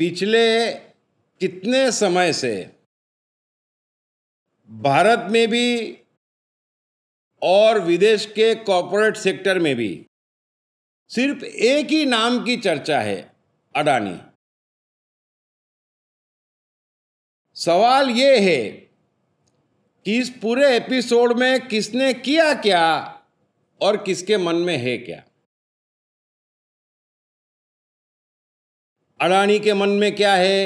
पिछले कितने समय से भारत में भी और विदेश के कॉरपोरेट सेक्टर में भी सिर्फ एक ही नाम की चर्चा है अडानी सवाल ये है कि इस पूरे एपिसोड में किसने किया क्या और किसके मन में है क्या अडानी के मन में क्या है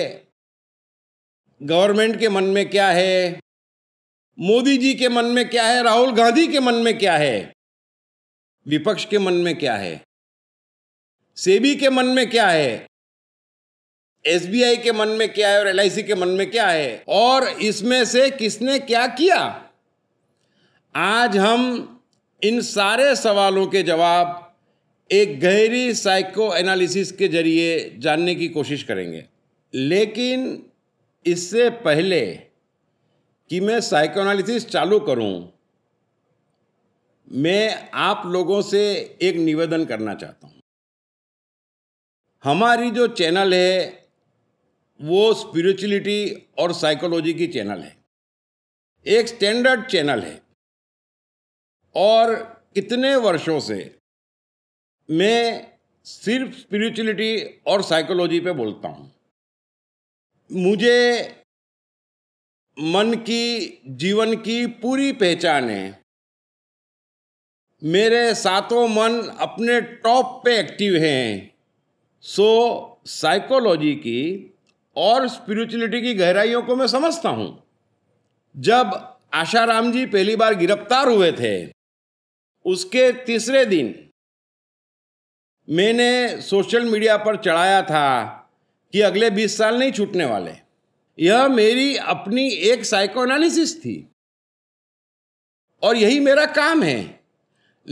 गवर्नमेंट के मन में क्या है मोदी जी के मन में क्या है राहुल गांधी के मन में क्या है विपक्ष के मन में क्या है सेबी के मन में क्या है एसबीआई के मन में क्या है और एलआईसी के मन में क्या है और इसमें से किसने क्या किया आज हम इन सारे सवालों के जवाब एक गहरी साइको एनालिसिस के जरिए जानने की कोशिश करेंगे लेकिन इससे पहले कि मैं साइको एनालिसिस चालू करूं मैं आप लोगों से एक निवेदन करना चाहता हूं हमारी जो चैनल है वो स्पिरिचुअलिटी और साइकोलॉजी की चैनल है एक स्टैंडर्ड चैनल है और कितने वर्षों से मैं सिर्फ स्पिरिचुअलिटी और साइकोलॉजी पे बोलता हूँ मुझे मन की जीवन की पूरी पहचान है मेरे सातों मन अपने टॉप पे एक्टिव हैं सो साइकोलॉजी की और स्पिरिचुअलिटी की गहराइयों को मैं समझता हूँ जब आशाराम जी पहली बार गिरफ्तार हुए थे उसके तीसरे दिन मैंने सोशल मीडिया पर चढ़ाया था कि अगले 20 साल नहीं छूटने वाले यह मेरी अपनी एक साइको एनालिसिस थी और यही मेरा काम है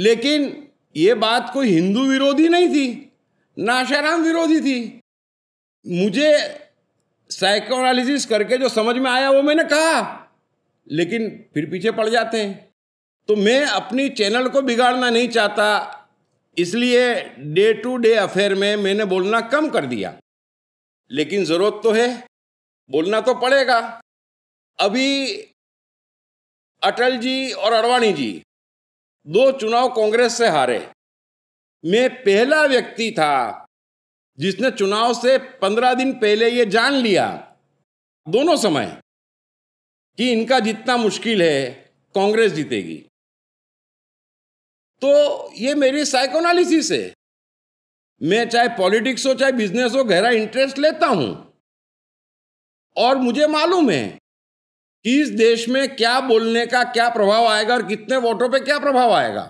लेकिन ये बात कोई हिंदू विरोधी नहीं थी नाशाराम विरोधी थी मुझे साइको एनालिसिस करके जो समझ में आया वो मैंने कहा लेकिन फिर पीछे पड़ जाते हैं तो मैं अपनी चैनल को बिगाड़ना नहीं चाहता इसलिए डे टू डे अफेयर में मैंने बोलना कम कर दिया लेकिन ज़रूरत तो है बोलना तो पड़ेगा अभी अटल जी और अडवाणी जी दो चुनाव कांग्रेस से हारे मैं पहला व्यक्ति था जिसने चुनाव से पंद्रह दिन पहले ये जान लिया दोनों समय कि इनका जितना मुश्किल है कांग्रेस जीतेगी तो ये मेरी साइकोनालिसिस है मैं चाहे पॉलिटिक्स हो चाहे बिजनेस हो गहरा इंटरेस्ट लेता हूं और मुझे मालूम है कि इस देश में क्या बोलने का क्या प्रभाव आएगा और कितने वोटों पे क्या प्रभाव आएगा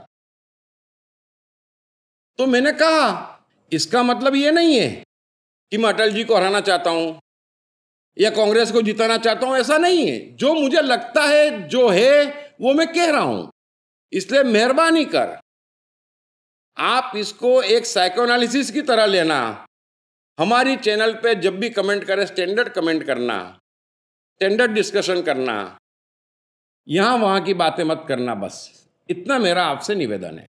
तो मैंने कहा इसका मतलब ये नहीं है कि मैं अटल जी को हराना चाहता हूं या कांग्रेस को जिताना चाहता हूं ऐसा नहीं है जो मुझे लगता है जो है वो मैं कह रहा हूं इसलिए मेहरबानी कर आप इसको एक साइकोनालिसिस की तरह लेना हमारी चैनल पे जब भी कमेंट करें स्टैंडर्ड कमेंट करना स्टैंडर्ड डिस्कशन करना यहां वहां की बातें मत करना बस इतना मेरा आपसे निवेदन है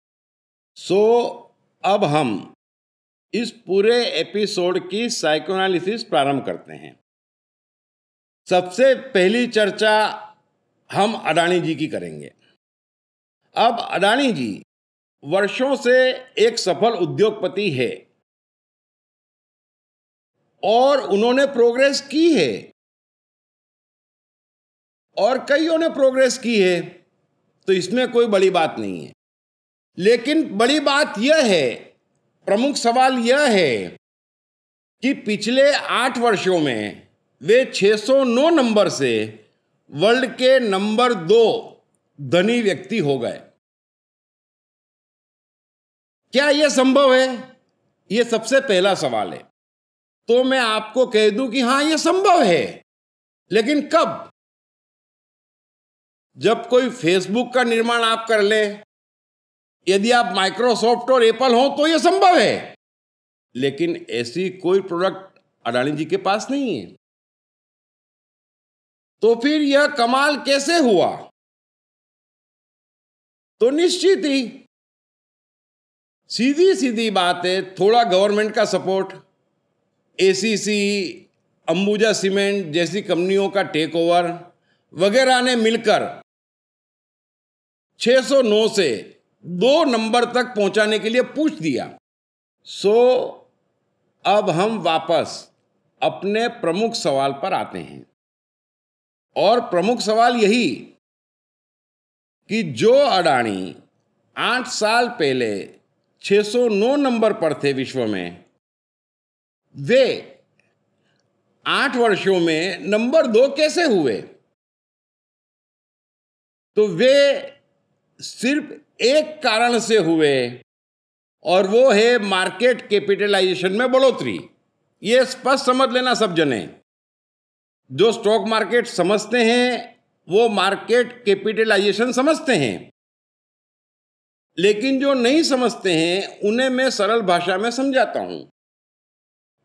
सो so, अब हम इस पूरे एपिसोड की साइकोनालिसिस प्रारंभ करते हैं सबसे पहली चर्चा हम अडानी जी की करेंगे अब अडानी जी वर्षों से एक सफल उद्योगपति है और उन्होंने प्रोग्रेस की है और कईयों ने प्रोग्रेस की है तो इसमें कोई बड़ी बात नहीं है लेकिन बड़ी बात यह है प्रमुख सवाल यह है कि पिछले आठ वर्षों में वे 609 नंबर से वर्ल्ड के नंबर दो धनी व्यक्ति हो गए क्या यह संभव है यह सबसे पहला सवाल है तो मैं आपको कह दूं कि हां यह संभव है लेकिन कब जब कोई फेसबुक का निर्माण आप कर ले यदि आप माइक्रोसॉफ्ट और एप्पल हो तो यह संभव है लेकिन ऐसी कोई प्रोडक्ट अडानी जी के पास नहीं है तो फिर यह कमाल कैसे हुआ तो निश्चित ही सीधी सीधी बात है थोड़ा गवर्नमेंट का सपोर्ट एसीसी अंबुजा सीमेंट जैसी कंपनियों का टेक ओवर वगैरह ने मिलकर 609 से दो नंबर तक पहुंचाने के लिए पूछ दिया सो अब हम वापस अपने प्रमुख सवाल पर आते हैं और प्रमुख सवाल यही कि जो अडाणी आठ साल पहले 609 नंबर पर थे विश्व में वे आठ वर्षों में नंबर दो कैसे हुए तो वे सिर्फ एक कारण से हुए और वो है मार्केट कैपिटलाइजेशन में बढ़ोतरी ये स्पष्ट समझ लेना सब जने जो स्टॉक मार्केट समझते हैं वो मार्केट कैपिटलाइजेशन समझते हैं लेकिन जो नहीं समझते हैं उन्हें मैं सरल भाषा में समझाता हूँ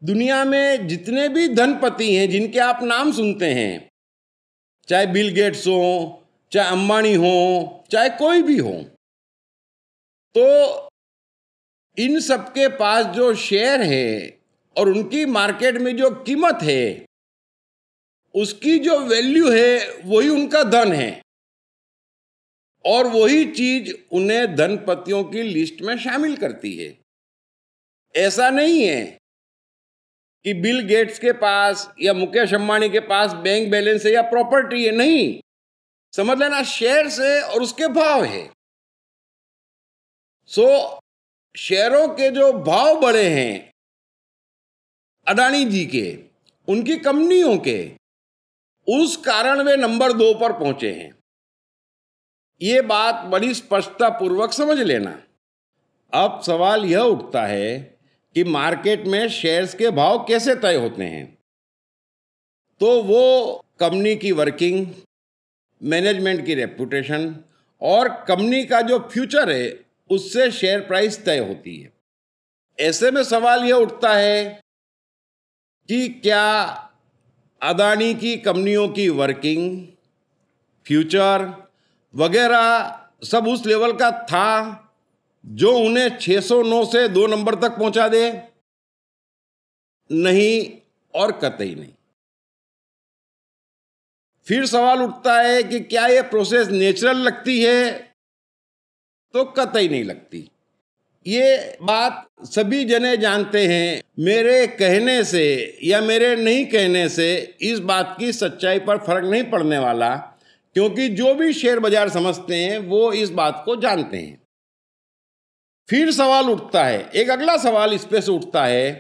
दुनिया में जितने भी धनपति हैं जिनके आप नाम सुनते हैं चाहे बिल गेट्स हो चाहे अंबानी हो चाहे कोई भी हो तो इन सबके पास जो शेयर है और उनकी मार्केट में जो कीमत है उसकी जो वैल्यू है वही उनका धन है और वही चीज उन्हें धनपतियों की लिस्ट में शामिल करती है ऐसा नहीं है कि बिल गेट्स के पास या मुकेश अंबानी के पास बैंक बैलेंस है या प्रॉपर्टी है नहीं समझ लेना शेयर से और उसके भाव है सो so, शेयरों के जो भाव बढ़े हैं अडानी जी के उनकी कंपनियों के उस कारण वे नंबर दो पर पहुंचे हैं ये बात बड़ी स्पष्टता पूर्वक समझ लेना अब सवाल यह उठता है कि मार्केट में शेयर्स के भाव कैसे तय होते हैं तो वो कंपनी की वर्किंग मैनेजमेंट की रेपुटेशन और कंपनी का जो फ्यूचर है उससे शेयर प्राइस तय होती है ऐसे में सवाल यह उठता है कि क्या अदानी की कंपनियों की वर्किंग फ्यूचर वगैरह सब उस लेवल का था जो उन्हें 609 से दो नंबर तक पहुंचा दे नहीं और कतई नहीं फिर सवाल उठता है कि क्या यह प्रोसेस नेचुरल लगती है तो कतई नहीं लगती ये बात सभी जने जानते हैं मेरे कहने से या मेरे नहीं कहने से इस बात की सच्चाई पर फर्क नहीं पड़ने वाला क्योंकि जो भी शेयर बाजार समझते हैं वो इस बात को जानते हैं फिर सवाल उठता है एक अगला सवाल इस पे से उठता है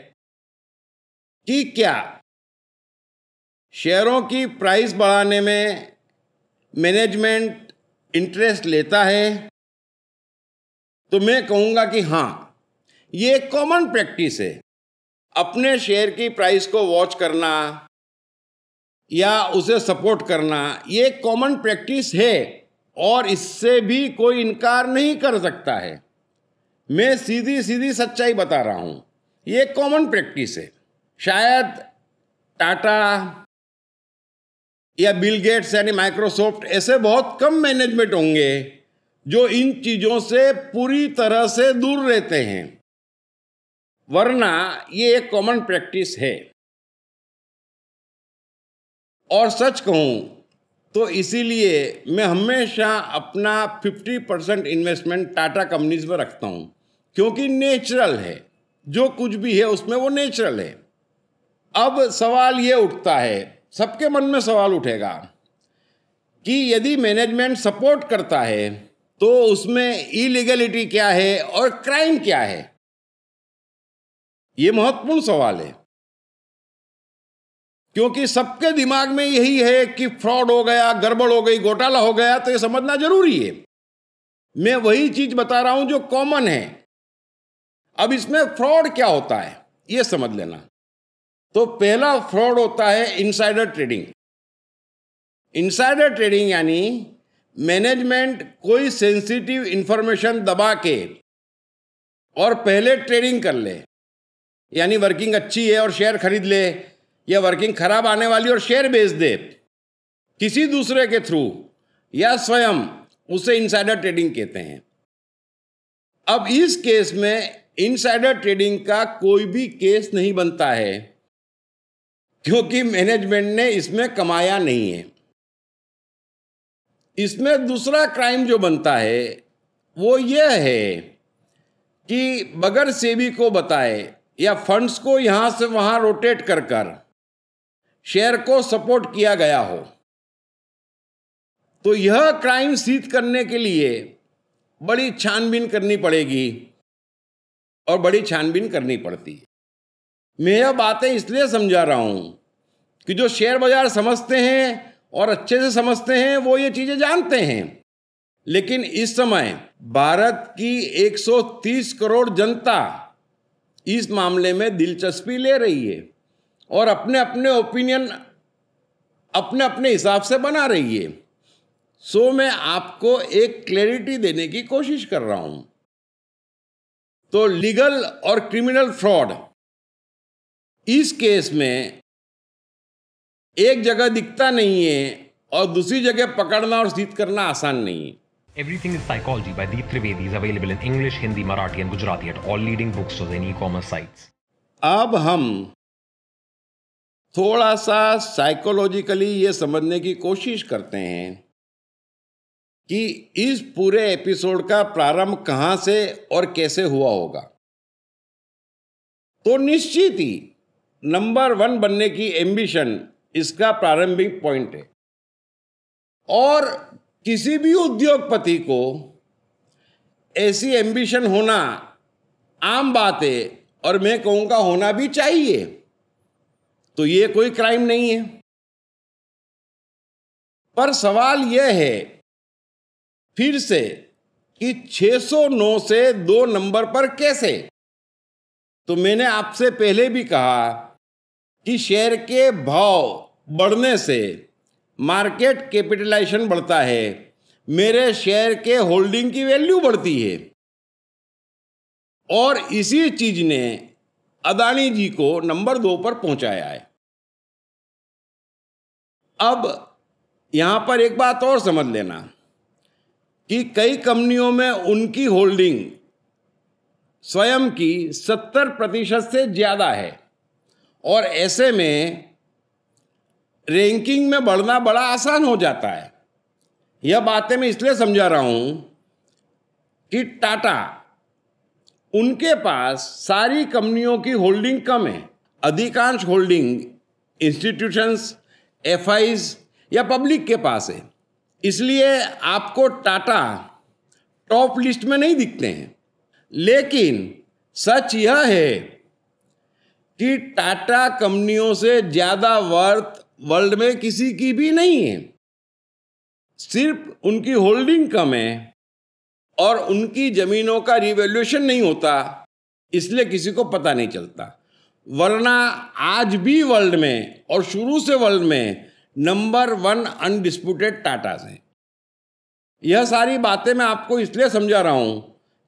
कि क्या शेयरों की प्राइस बढ़ाने में मैनेजमेंट इंटरेस्ट लेता है तो मैं कहूँगा कि हाँ ये कॉमन प्रैक्टिस है अपने शेयर की प्राइस को वॉच करना या उसे सपोर्ट करना ये कॉमन प्रैक्टिस है और इससे भी कोई इनकार नहीं कर सकता है मैं सीधी सीधी सच्चाई बता रहा हूँ ये कॉमन प्रैक्टिस है शायद टाटा या बिल गेट्स यानी माइक्रोसॉफ्ट ऐसे बहुत कम मैनेजमेंट होंगे जो इन चीज़ों से पूरी तरह से दूर रहते हैं वरना ये एक कॉमन प्रैक्टिस है और सच कहूँ तो इसीलिए मैं हमेशा अपना 50 परसेंट इन्वेस्टमेंट टाटा कंपनीज में रखता हूँ क्योंकि नेचुरल है जो कुछ भी है उसमें वो नेचुरल है अब सवाल ये उठता है सबके मन में सवाल उठेगा कि यदि मैनेजमेंट सपोर्ट करता है तो उसमें इलीगलिटी क्या है और क्राइम क्या है ये महत्वपूर्ण सवाल है क्योंकि सबके दिमाग में यही है कि फ्रॉड हो गया गड़बड़ हो गई घोटाला हो गया तो ये समझना जरूरी है मैं वही चीज बता रहा हूं जो कॉमन है अब इसमें फ्रॉड क्या होता है ये समझ लेना तो पहला फ्रॉड होता है इनसाइडर ट्रेडिंग इनसाइडर ट्रेडिंग यानी मैनेजमेंट कोई सेंसिटिव इंफॉर्मेशन दबा के और पहले ट्रेडिंग कर ले यानी वर्किंग अच्छी है और शेयर खरीद ले या वर्किंग खराब आने वाली और शेयर बेच दे किसी दूसरे के थ्रू या स्वयं उसे इनसाइडर ट्रेडिंग कहते हैं अब इस केस में इनसाइडर ट्रेडिंग का कोई भी केस नहीं बनता है क्योंकि मैनेजमेंट ने इसमें कमाया नहीं है इसमें दूसरा क्राइम जो बनता है वो यह है कि बगैर सेबी को बताए या फंड्स को यहां से वहां रोटेट कर कर शेयर को सपोर्ट किया गया हो तो यह क्राइम सीध करने के लिए बड़ी छानबीन करनी पड़ेगी और बड़ी छानबीन करनी पड़ती है मैं यह बातें इसलिए समझा रहा हूं कि जो शेयर बाजार समझते हैं और अच्छे से समझते हैं वो ये चीज़ें जानते हैं लेकिन इस समय भारत की 130 करोड़ जनता इस मामले में दिलचस्पी ले रही है और अपने अपने ओपिनियन अपने अपने हिसाब से बना रही है सो so, मैं आपको एक क्लैरिटी देने की कोशिश कर रहा हूं तो लीगल और क्रिमिनल फ्रॉड इस केस में एक जगह दिखता नहीं है और दूसरी जगह पकड़ना और जीत करना आसान नहीं है Everything is Psychology by Deep Trivedi is available in English, Hindi, Marathi and Gujarati at all leading bookstores and e-commerce sites. अब हम थोड़ा सा साइकोलॉजिकली ये समझने की कोशिश करते हैं कि इस पूरे एपिसोड का प्रारंभ कहाँ से और कैसे हुआ होगा तो निश्चित ही नंबर वन बनने की एम्बिशन इसका प्रारंभिक पॉइंट है और किसी भी उद्योगपति को ऐसी एम्बिशन होना आम बात है और मैं कहूँगा होना भी चाहिए तो ये कोई क्राइम नहीं है पर सवाल यह है फिर से कि 609 से दो नंबर पर कैसे तो मैंने आपसे पहले भी कहा कि शेयर के भाव बढ़ने से मार्केट कैपिटलाइजेशन बढ़ता है मेरे शेयर के होल्डिंग की वैल्यू बढ़ती है और इसी चीज ने अदानी जी को नंबर दो पर पहुंचाया है अब यहां पर एक बात और समझ लेना कि कई कंपनियों में उनकी होल्डिंग स्वयं की सत्तर प्रतिशत से ज़्यादा है और ऐसे में रैंकिंग में बढ़ना बड़ा आसान हो जाता है यह बातें मैं इसलिए समझा रहा हूं कि टाटा उनके पास सारी कंपनियों की होल्डिंग कम है अधिकांश होल्डिंग इंस्टीट्यूशंस एफ या पब्लिक के पास है इसलिए आपको टाटा टॉप लिस्ट में नहीं दिखते हैं लेकिन सच यह है कि टाटा कंपनियों से ज़्यादा वर्थ वर्ल्ड में किसी की भी नहीं है सिर्फ उनकी होल्डिंग कम है और उनकी ज़मीनों का रिवेल्यूशन नहीं होता इसलिए किसी को पता नहीं चलता वरना आज भी वर्ल्ड में और शुरू से वर्ल्ड में नंबर वन अनडिस्प्यूटेड टाटा हैं यह सारी बातें मैं आपको इसलिए समझा रहा हूँ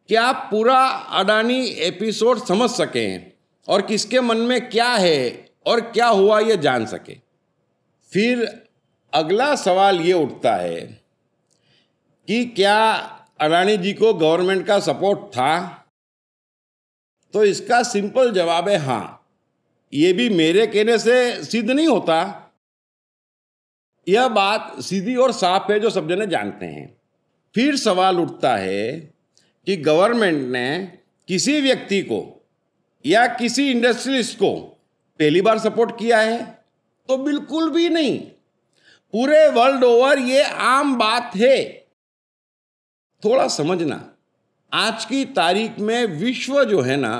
कि आप पूरा अडानी एपिसोड समझ सकें और किसके मन में क्या है और क्या हुआ यह जान सकें फिर अगला सवाल ये उठता है कि क्या अडानी जी को गवर्नमेंट का सपोर्ट था तो इसका सिंपल जवाब है हाँ ये भी मेरे कहने से सिद्ध नहीं होता यह बात सीधी और साफ है जो सब जने जानते हैं फिर सवाल उठता है कि गवर्नमेंट ने किसी व्यक्ति को या किसी इंडस्ट्रीज को पहली बार सपोर्ट किया है तो बिल्कुल भी नहीं पूरे वर्ल्ड ओवर ये आम बात है थोड़ा समझना आज की तारीख में विश्व जो है ना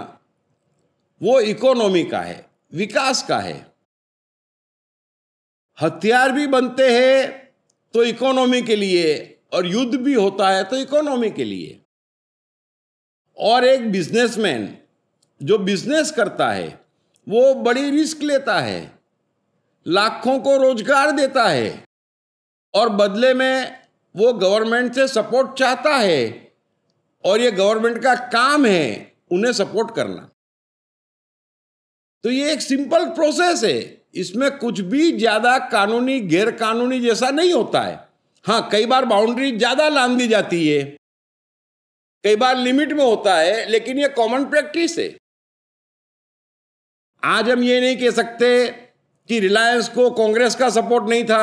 वो इकोनॉमी का है विकास का है हथियार भी बनते हैं तो इकोनॉमी के लिए और युद्ध भी होता है तो इकोनॉमी के लिए और एक बिजनेसमैन जो बिजनेस करता है वो बड़ी रिस्क लेता है लाखों को रोजगार देता है और बदले में वो गवर्नमेंट से सपोर्ट चाहता है और ये गवर्नमेंट का काम है उन्हें सपोर्ट करना तो ये एक सिंपल प्रोसेस है इसमें कुछ भी ज़्यादा कानूनी गैर कानूनी जैसा नहीं होता है हाँ कई बार बाउंड्री ज़्यादा लान दी जाती है कई बार लिमिट में होता है लेकिन ये कॉमन प्रैक्टिस है आज हम ये नहीं कह सकते कि रिलायंस को कांग्रेस का सपोर्ट नहीं था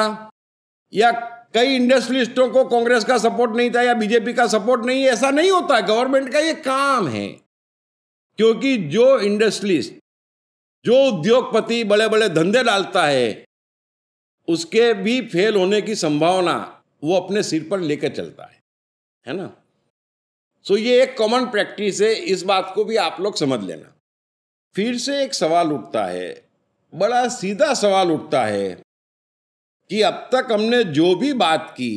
या कई इंडस्ट्रियलिस्टों को कांग्रेस का सपोर्ट नहीं था या बीजेपी का सपोर्ट नहीं है ऐसा नहीं होता गवर्नमेंट का ये काम है क्योंकि जो इंडस्ट्रियलिस्ट जो उद्योगपति बड़े बड़े धंधे डालता है उसके भी फेल होने की संभावना वो अपने सिर पर लेकर चलता है है ना सो ये एक कॉमन प्रैक्टिस है इस बात को भी आप लोग समझ लेना फिर से एक सवाल उठता है बड़ा सीधा सवाल उठता है कि अब तक हमने जो भी बात की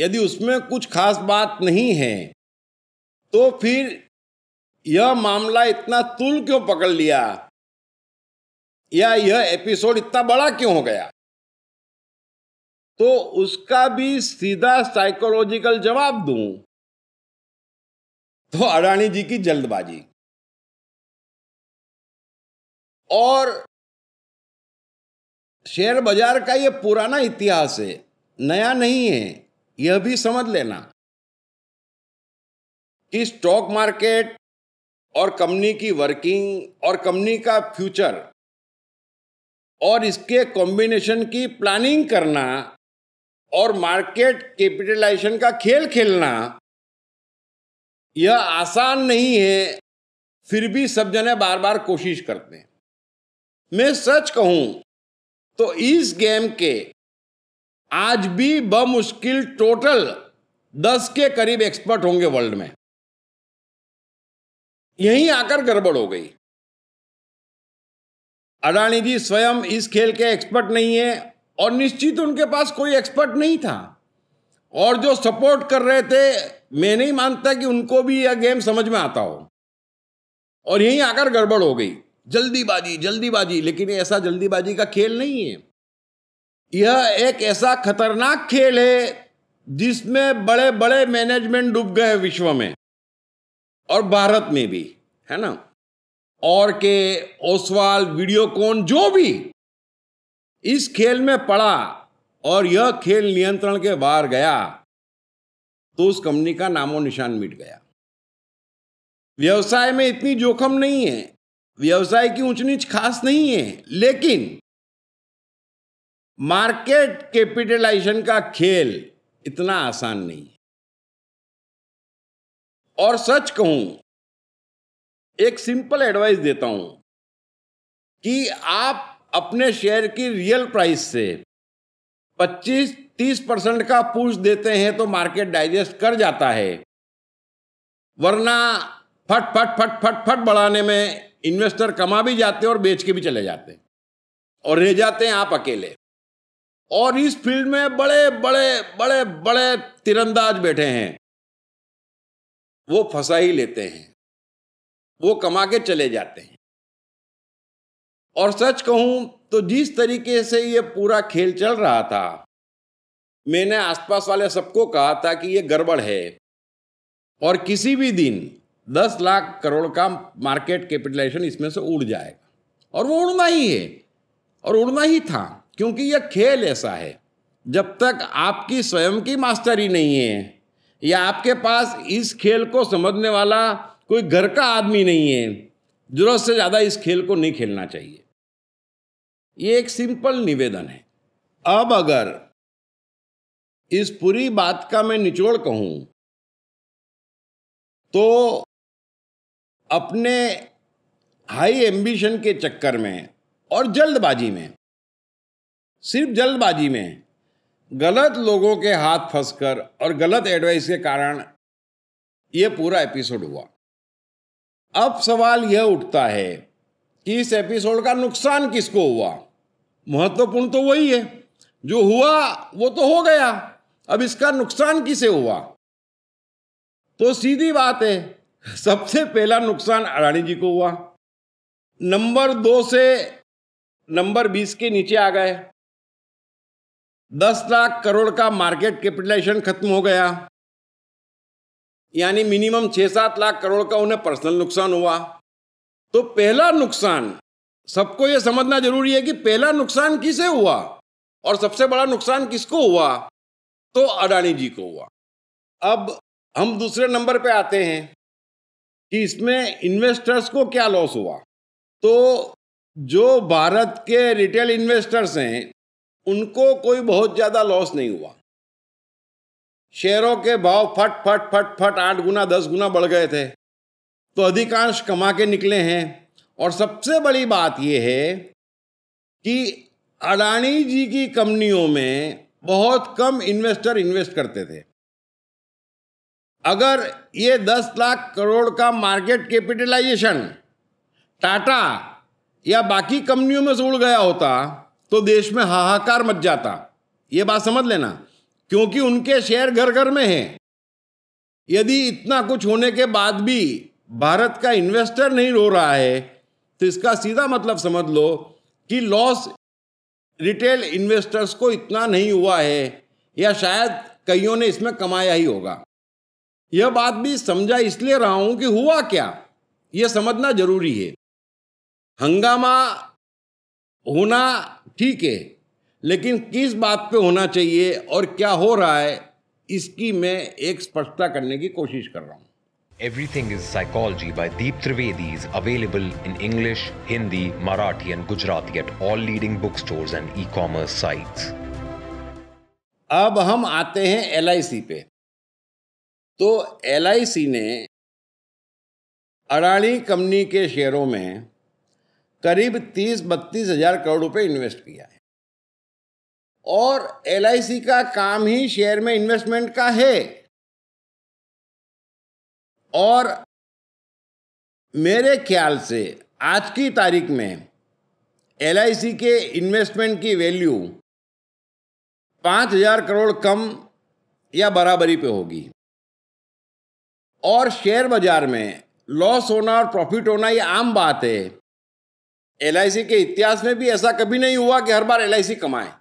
यदि उसमें कुछ खास बात नहीं है तो फिर यह मामला इतना तुल क्यों पकड़ लिया या यह एपिसोड इतना बड़ा क्यों हो गया तो उसका भी सीधा साइकोलॉजिकल जवाब दूं तो अडानी जी की जल्दबाजी और शेयर बाजार का ये पुराना इतिहास है नया नहीं है यह भी समझ लेना कि स्टॉक मार्केट और कंपनी की वर्किंग और कंपनी का फ्यूचर और इसके कॉम्बिनेशन की प्लानिंग करना और मार्केट कैपिटलाइजेशन का खेल खेलना यह आसान नहीं है फिर भी सब जने बार बार कोशिश करते हैं मैं सच कहूं तो इस गेम के आज भी बमुश्किल टोटल दस के करीब एक्सपर्ट होंगे वर्ल्ड में यहीं आकर गड़बड़ हो गई अडानी जी स्वयं इस खेल के एक्सपर्ट नहीं है और निश्चित उनके पास कोई एक्सपर्ट नहीं था और जो सपोर्ट कर रहे थे मैं नहीं मानता कि उनको भी यह गेम समझ में आता हो और यहीं आकर गड़बड़ हो गई जल्दीबाजी जल्दीबाजी लेकिन ऐसा जल्दीबाजी का खेल नहीं है यह एक ऐसा खतरनाक खेल है जिसमें बड़े बड़े मैनेजमेंट डूब गए विश्व में और भारत में भी है ना और के ओसवाल वीडियोकॉन जो भी इस खेल में पड़ा और यह खेल नियंत्रण के बाहर गया तो उस कंपनी का नामो निशान मिट गया व्यवसाय में इतनी जोखम नहीं है व्यवसाय की ऊंच नीच खास नहीं है लेकिन मार्केट कैपिटलाइजेशन का खेल इतना आसान नहीं और सच कहूं एक सिंपल एडवाइस देता हूं कि आप अपने शेयर की रियल प्राइस से 25-30 परसेंट का पूछ देते हैं तो मार्केट डाइजेस्ट कर जाता है वरना फट फट फट फट फट बढ़ाने में इन्वेस्टर कमा भी जाते हैं और बेच के भी चले जाते हैं और रह जाते हैं आप अकेले और इस फील्ड में बड़े बड़े बड़े बड़े तिरंदाज बैठे हैं वो फंसा ही लेते हैं वो कमा के चले जाते हैं और सच कहूं तो जिस तरीके से ये पूरा खेल चल रहा था मैंने आसपास वाले सबको कहा था कि ये गड़बड़ है और किसी भी दिन दस लाख करोड़ का मार्केट कैपिटलाइजेशन इसमें से उड़ जाएगा और वो उड़ना ही है और उड़ना ही था क्योंकि यह खेल ऐसा है जब तक आपकी स्वयं की मास्टरी नहीं है या आपके पास इस खेल को समझने वाला कोई घर का आदमी नहीं है जरूरत से ज़्यादा इस खेल को नहीं खेलना चाहिए ये एक सिंपल निवेदन है अब अगर इस पूरी बात का मैं निचोड़ कहूं तो अपने हाई एम्बिशन के चक्कर में और जल्दबाजी में सिर्फ जल्दबाजी में गलत लोगों के हाथ फंसकर और गलत एडवाइस के कारण ये पूरा एपिसोड हुआ अब सवाल यह उठता है कि इस एपिसोड का नुकसान किसको हुआ महत्वपूर्ण तो वही है जो हुआ वो तो हो गया अब इसका नुकसान किसे हुआ तो सीधी बात है सबसे पहला नुकसान अडानी जी को हुआ नंबर दो से नंबर बीस के नीचे आ गए दस लाख करोड़ का मार्केट कैपिटलाइजेशन खत्म हो गया यानी मिनिमम छः सात लाख करोड़ का उन्हें पर्सनल नुकसान हुआ तो पहला नुकसान सबको ये समझना जरूरी है कि पहला नुकसान किसे हुआ और सबसे बड़ा नुकसान किसको हुआ तो अडानी जी को हुआ अब हम दूसरे नंबर पे आते हैं कि इसमें इन्वेस्टर्स को क्या लॉस हुआ तो जो भारत के रिटेल इन्वेस्टर्स हैं उनको कोई बहुत ज़्यादा लॉस नहीं हुआ शेयरों के भाव फट फट फट फट आठ गुना दस गुना बढ़ गए थे तो अधिकांश कमा के निकले हैं और सबसे बड़ी बात यह है कि अडानी जी की कंपनियों में बहुत कम इन्वेस्टर इन्वेस्ट करते थे अगर ये दस लाख करोड़ का मार्केट कैपिटलाइजेशन टाटा या बाकी कंपनियों में से उड़ गया होता तो देश में हाहाकार मच जाता ये बात समझ लेना क्योंकि उनके शेयर घर घर में हैं यदि इतना कुछ होने के बाद भी भारत का इन्वेस्टर नहीं रो रहा है तो इसका सीधा मतलब समझ लो कि लॉस रिटेल इन्वेस्टर्स को इतना नहीं हुआ है या शायद कईयों ने इसमें कमाया ही होगा यह बात भी समझा इसलिए रहा हूं कि हुआ क्या यह समझना जरूरी है हंगामा होना ठीक है लेकिन किस बात पे होना चाहिए और क्या हो रहा है इसकी मैं एक स्पष्टता करने की कोशिश कर रहा हूं everything is psychology by Deep Trivedi is available in English Hindi Marathi and Gujarati at all leading book store and e commerce site अब हम आते हैं एलआईसी पे तो एल ने अडानी कंपनी के शेयरों में करीब तीस बत्तीस हजार करोड़ रुपए इन्वेस्ट किया है और एल का काम ही शेयर में इन्वेस्टमेंट का है और मेरे ख्याल से आज की तारीख में एल के इन्वेस्टमेंट की वैल्यू पाँच हजार करोड़ कम या बराबरी पे होगी और शेयर बाजार में लॉस होना और प्रॉफिट होना ये आम बात है एल के इतिहास में भी ऐसा कभी नहीं हुआ कि हर बार एल कमाए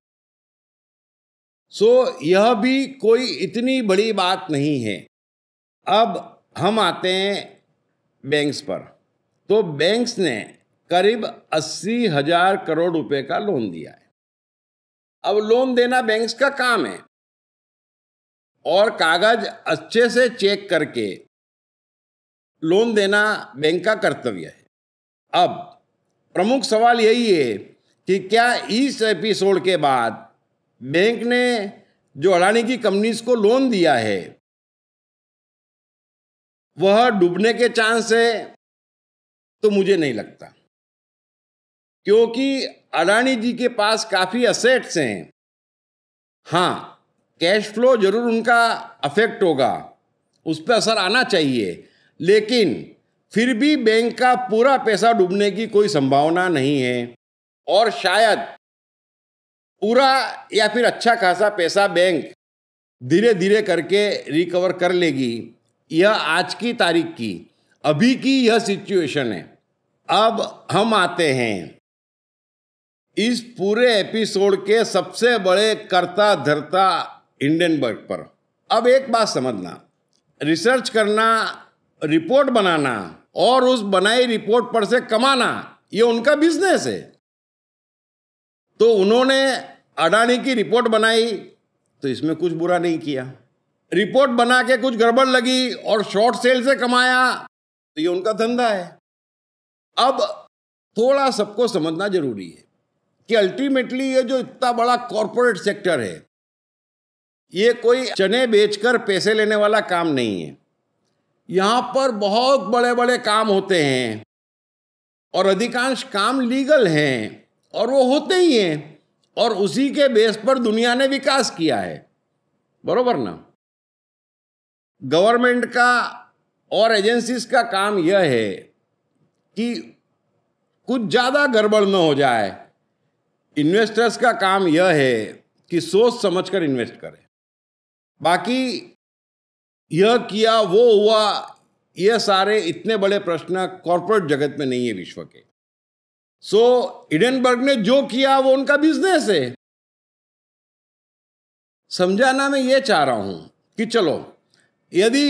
सो यह भी कोई इतनी बड़ी बात नहीं है अब हम आते हैं बैंक्स पर तो बैंक्स ने करीब अस्सी हजार करोड़ रुपए का लोन दिया है अब लोन देना बैंक्स का काम है और कागज अच्छे से चेक करके लोन देना बैंक का कर्तव्य है अब प्रमुख सवाल यही है कि क्या इस एपिसोड के बाद बैंक ने जो अडानी की कंपनीज को लोन दिया है वह डूबने के चांस है तो मुझे नहीं लगता क्योंकि अडानी जी के पास काफ़ी असेट्स हैं हाँ कैश फ्लो जरूर उनका अफेक्ट होगा उस पर असर आना चाहिए लेकिन फिर भी बैंक का पूरा पैसा डूबने की कोई संभावना नहीं है और शायद पूरा या फिर अच्छा खासा पैसा बैंक धीरे धीरे करके रिकवर कर लेगी यह आज की तारीख की अभी की यह सिचुएशन है अब हम आते हैं इस पूरे एपिसोड के सबसे बड़े करता धरता इंडियन बर्ग पर अब एक बात समझना रिसर्च करना रिपोर्ट बनाना और उस बनाई रिपोर्ट पर से कमाना ये उनका बिजनेस है तो उन्होंने अडानी की रिपोर्ट बनाई तो इसमें कुछ बुरा नहीं किया रिपोर्ट बना के कुछ गड़बड़ लगी और शॉर्ट सेल से कमाया तो ये उनका धंधा है अब थोड़ा सबको समझना जरूरी है कि अल्टीमेटली ये जो इतना बड़ा कॉरपोरेट सेक्टर है ये कोई चने बेचकर पैसे लेने वाला काम नहीं है यहां पर बहुत बड़े बड़े काम होते हैं और अधिकांश काम लीगल हैं और वो होते ही हैं और उसी के बेस पर दुनिया ने विकास किया है बरोबर ना गवर्नमेंट का और एजेंसीज का काम यह है कि कुछ ज़्यादा गड़बड़ न हो जाए इन्वेस्टर्स का काम यह है कि सोच समझकर इन्वेस्ट करें बाकी यह किया वो हुआ यह सारे इतने बड़े प्रश्न कॉरपोरेट जगत में नहीं है विश्व के सो so, इडनबर्ग ने जो किया वो उनका बिजनेस है समझाना मैं ये चाह रहा हूं कि चलो यदि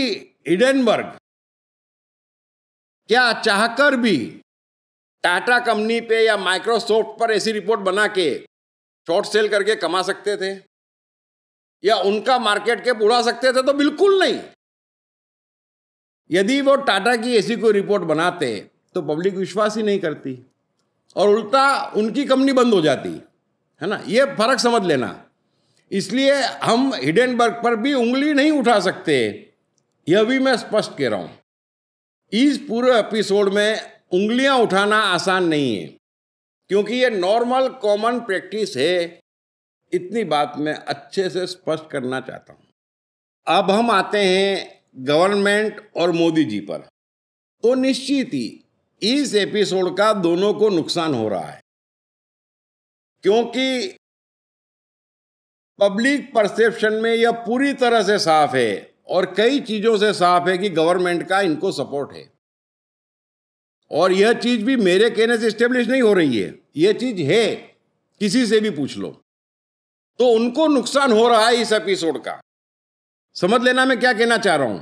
इडनबर्ग क्या चाहकर भी टाटा कंपनी पे या माइक्रोसॉफ्ट पर ऐसी रिपोर्ट बना के शॉर्ट सेल करके कमा सकते थे या उनका मार्केट कैप उड़ा सकते थे तो बिल्कुल नहीं यदि वो टाटा की ऐसी कोई रिपोर्ट बनाते तो पब्लिक विश्वास ही नहीं करती और उल्टा उनकी कंपनी बंद हो जाती है ना ये फर्क समझ लेना इसलिए हम हिडनबर्ग पर भी उंगली नहीं उठा सकते यह भी मैं स्पष्ट कह रहा हूँ इस पूरे एपिसोड में उंगलियां उठाना आसान नहीं है क्योंकि ये नॉर्मल कॉमन प्रैक्टिस है इतनी बात मैं अच्छे से स्पष्ट करना चाहता हूं अब हम आते हैं गवर्नमेंट और मोदी जी पर तो निश्चित ही इस एपिसोड का दोनों को नुकसान हो रहा है क्योंकि पब्लिक परसेप्शन में यह पूरी तरह से साफ है और कई चीज़ों से साफ है कि गवर्नमेंट का इनको सपोर्ट है और यह चीज़ भी मेरे कहने से स्टेब्लिश नहीं हो रही है यह चीज़ है किसी से भी पूछ लो तो उनको नुकसान हो रहा है इस एपिसोड का समझ लेना मैं क्या कहना चाह रहा हूं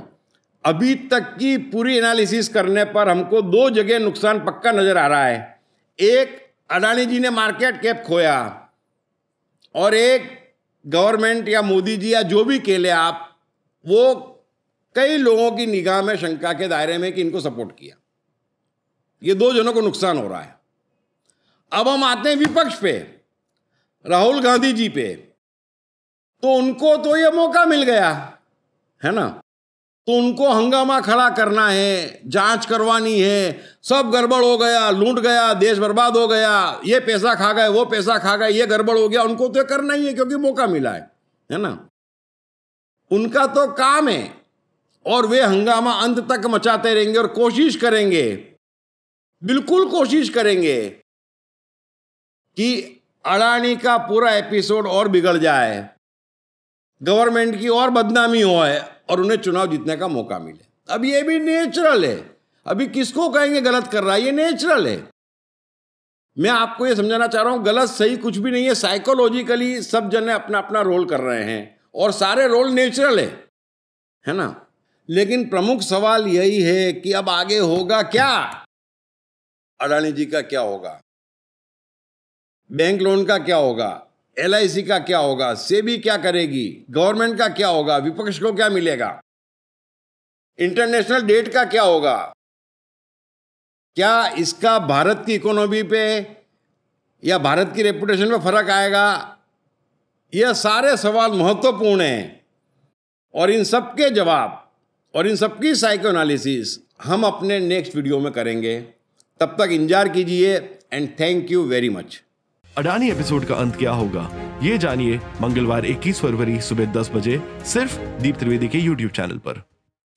अभी तक की पूरी एनालिसिस करने पर हमको दो जगह नुकसान पक्का नजर आ रहा है एक अडानी जी ने मार्केट कैप खोया और एक गवर्नमेंट या मोदी जी या जो भी केले आप वो कई लोगों की निगाह में शंका के दायरे में कि इनको सपोर्ट किया ये दो जनों को नुकसान हो रहा है अब हम आते हैं विपक्ष पे राहुल गांधी जी पे तो उनको तो ये मौका मिल गया है ना तो उनको हंगामा खड़ा करना है जांच करवानी है सब गड़बड़ हो गया लूट गया देश बर्बाद हो गया ये पैसा खा गए वो पैसा खा गए ये गड़बड़ हो गया उनको तो करना ही है क्योंकि मौका मिला है है ना उनका तो काम है और वे हंगामा अंत तक मचाते रहेंगे और कोशिश करेंगे बिल्कुल कोशिश करेंगे कि अडानी का पूरा एपिसोड और बिगड़ जाए गवर्नमेंट की और बदनामी हो है और उन्हें चुनाव जीतने का मौका मिले अब ये भी नेचुरल है अभी किसको कहेंगे गलत कर रहा है ये नेचुरल है मैं आपको ये समझाना चाह रहा हूँ गलत सही कुछ भी नहीं है साइकोलॉजिकली सब जने अपना अपना रोल कर रहे हैं और सारे रोल नेचुरल है है ना लेकिन प्रमुख सवाल यही है कि अब आगे होगा क्या अडानी जी का क्या होगा बैंक लोन का क्या होगा एल का क्या होगा सेबी क्या करेगी गवर्नमेंट का क्या होगा विपक्ष को क्या मिलेगा इंटरनेशनल डेट का क्या होगा क्या इसका भारत की इकोनॉमी पे या भारत की रेपुटेशन में फर्क आएगा यह सारे सवाल महत्वपूर्ण हैं और इन सब के जवाब और इन सब की साइको एनालिसिस हम अपने नेक्स्ट वीडियो में करेंगे तब तक इंतजार कीजिए and thank you very much Adani episode का अंत क्या होगा ये जानिए मंगलवार 21 फरवरी सुबह 10 बजे सिर्फ दीप त्रिवेदी के यूट्यूब चैनल पर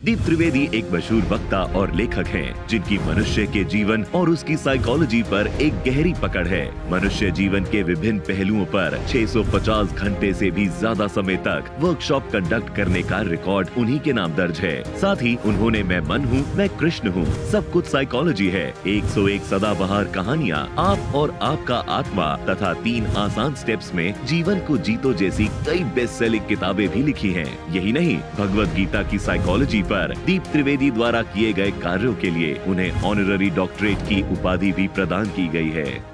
दीप त्रिवेदी एक मशहूर वक्ता और लेखक हैं, जिनकी मनुष्य के जीवन और उसकी साइकोलॉजी पर एक गहरी पकड़ है मनुष्य जीवन के विभिन्न पहलुओं पर 650 घंटे से भी ज्यादा समय तक वर्कशॉप कंडक्ट करने का रिकॉर्ड उन्हीं के नाम दर्ज है साथ ही उन्होंने मैं मन हूँ मैं कृष्ण हूँ सब कुछ साइकोलॉजी है एक सौ एक सदाबहार आप और आपका आत्मा तथा तीन आसान स्टेप्स में जीवन को जीतो जैसी कई बेस्ट सेलिंग किताबें भी लिखी है यही नहीं भगवत गीता की साइकोलॉजी पर दीप त्रिवेदी द्वारा किए गए कार्यों के लिए उन्हें ऑनररी डॉक्टरेट की उपाधि भी प्रदान की गई है